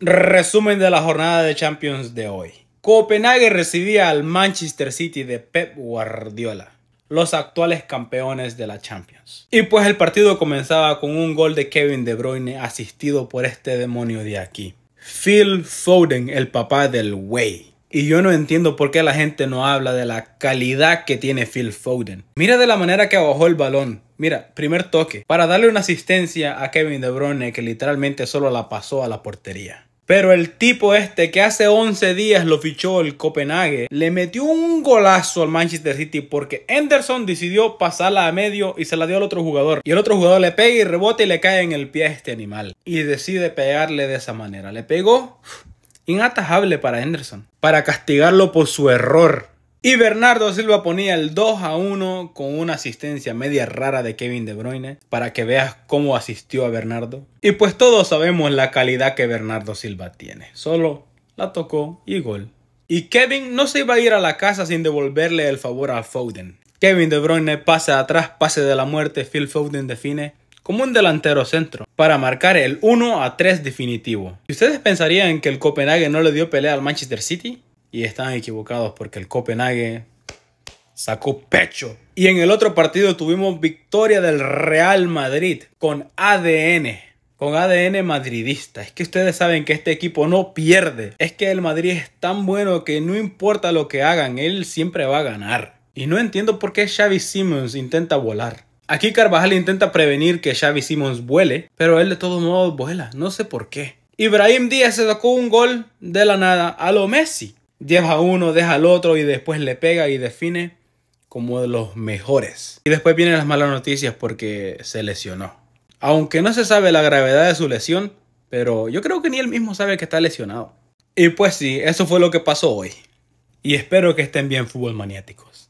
Resumen de la jornada de Champions de hoy. Copenhague recibía al Manchester City de Pep Guardiola, los actuales campeones de la Champions. Y pues el partido comenzaba con un gol de Kevin De Bruyne asistido por este demonio de aquí. Phil Foden, el papá del Way. Y yo no entiendo por qué la gente no habla de la calidad que tiene Phil Foden. Mira de la manera que bajó el balón, Mira, primer toque, para darle una asistencia a Kevin De Bruyne que literalmente solo la pasó a la portería. Pero el tipo este que hace 11 días lo fichó el Copenhague le metió un golazo al Manchester City porque Henderson decidió pasarla a medio y se la dio al otro jugador. Y el otro jugador le pega y rebota y le cae en el pie a este animal. Y decide pegarle de esa manera. Le pegó inatajable para Henderson. Para castigarlo por su error. Y Bernardo Silva ponía el 2 a 1 con una asistencia media rara de Kevin De Bruyne para que veas cómo asistió a Bernardo. Y pues todos sabemos la calidad que Bernardo Silva tiene. Solo la tocó y gol. Y Kevin no se iba a ir a la casa sin devolverle el favor a Foden. Kevin De Bruyne pasa atrás, pase de la muerte, Phil Foden define como un delantero centro para marcar el 1 a 3 definitivo. ¿Y ustedes pensarían que el Copenhague no le dio pelea al Manchester City? y están equivocados porque el Copenhague sacó pecho. Y en el otro partido tuvimos victoria del Real Madrid con ADN. Con ADN madridista. Es que ustedes saben que este equipo no pierde. Es que el Madrid es tan bueno que no importa lo que hagan, él siempre va a ganar. Y no entiendo por qué Xavi Simmons intenta volar. Aquí Carvajal intenta prevenir que Xavi Simmons vuele, pero él de todos modos vuela. No sé por qué. Ibrahim Díaz se sacó un gol de la nada a lo Messi lleva a uno, deja al otro y después le pega y define como de los mejores. Y después vienen las malas noticias porque se lesionó. Aunque no se sabe la gravedad de su lesión, pero yo creo que ni él mismo sabe que está lesionado. Y pues sí, eso fue lo que pasó hoy. Y espero que estén bien fútbol maniáticos.